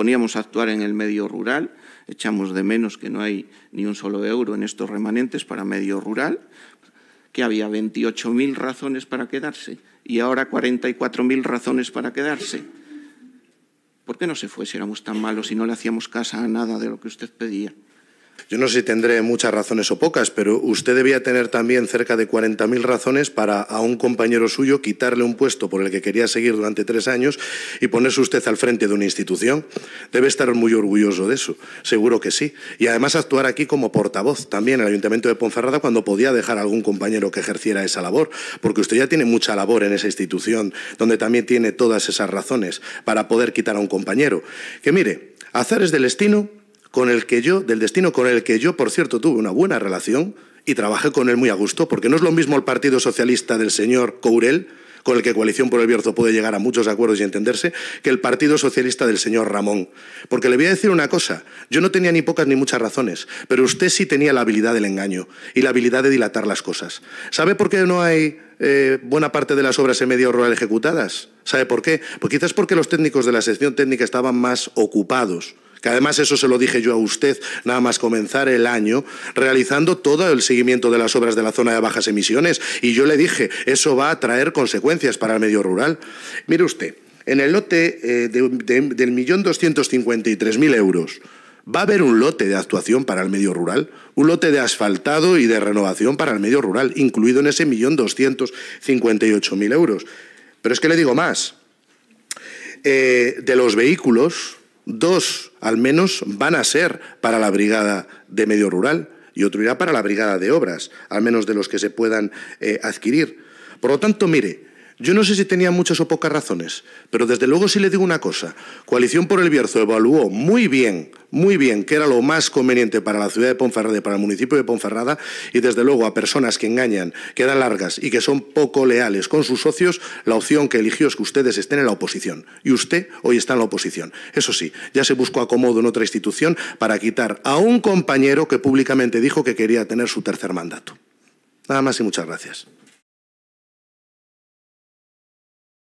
a actuar en el medio rural, echamos de menos que no hay ni un solo euro en estos remanentes para medio rural, que había 28.000 razones para quedarse y ahora 44.000 razones para quedarse. ¿Por qué no se fue si éramos tan malos y no le hacíamos caso a nada de lo que usted pedía? Yo no sé si tendré muchas razones o pocas, pero usted debía tener también cerca de 40.000 razones para a un compañero suyo quitarle un puesto por el que quería seguir durante tres años y ponerse usted al frente de una institución. Debe estar muy orgulloso de eso, seguro que sí. Y además actuar aquí como portavoz también en el Ayuntamiento de Ponferrada cuando podía dejar a algún compañero que ejerciera esa labor, porque usted ya tiene mucha labor en esa institución donde también tiene todas esas razones para poder quitar a un compañero. Que mire, es del destino con el que yo, del destino con el que yo, por cierto, tuve una buena relación y trabajé con él muy a gusto, porque no es lo mismo el Partido Socialista del señor Courel, con el que Coalición por el Bierzo puede llegar a muchos acuerdos y entenderse, que el Partido Socialista del señor Ramón. Porque le voy a decir una cosa, yo no tenía ni pocas ni muchas razones, pero usted sí tenía la habilidad del engaño y la habilidad de dilatar las cosas. ¿Sabe por qué no hay eh, buena parte de las obras en medio rural ejecutadas? ¿Sabe por qué? Pues quizás porque los técnicos de la sección técnica estaban más ocupados que además eso se lo dije yo a usted nada más comenzar el año, realizando todo el seguimiento de las obras de la zona de bajas emisiones. Y yo le dije, eso va a traer consecuencias para el medio rural. Mire usted, en el lote eh, del millón doscientos cincuenta y tres mil euros, ¿Va a haber un lote de actuación para el medio rural? Un lote de asfaltado y de renovación para el medio rural, incluido en ese millón doscientos cincuenta y ocho mil euros. Pero es que le digo más. Eh, de los vehículos, dos al menos van a ser para la Brigada de Medio Rural y otro irá para la Brigada de Obras, al menos de los que se puedan eh, adquirir. Por lo tanto, mire, yo no sé si tenía muchas o pocas razones, pero desde luego sí le digo una cosa. Coalición por el Bierzo evaluó muy bien, muy bien, que era lo más conveniente para la ciudad de Ponferrada y para el municipio de Ponferrada, y desde luego a personas que engañan, que dan largas y que son poco leales con sus socios, la opción que eligió es que ustedes estén en la oposición. Y usted hoy está en la oposición. Eso sí, ya se buscó acomodo en otra institución para quitar a un compañero que públicamente dijo que quería tener su tercer mandato. Nada más y muchas gracias.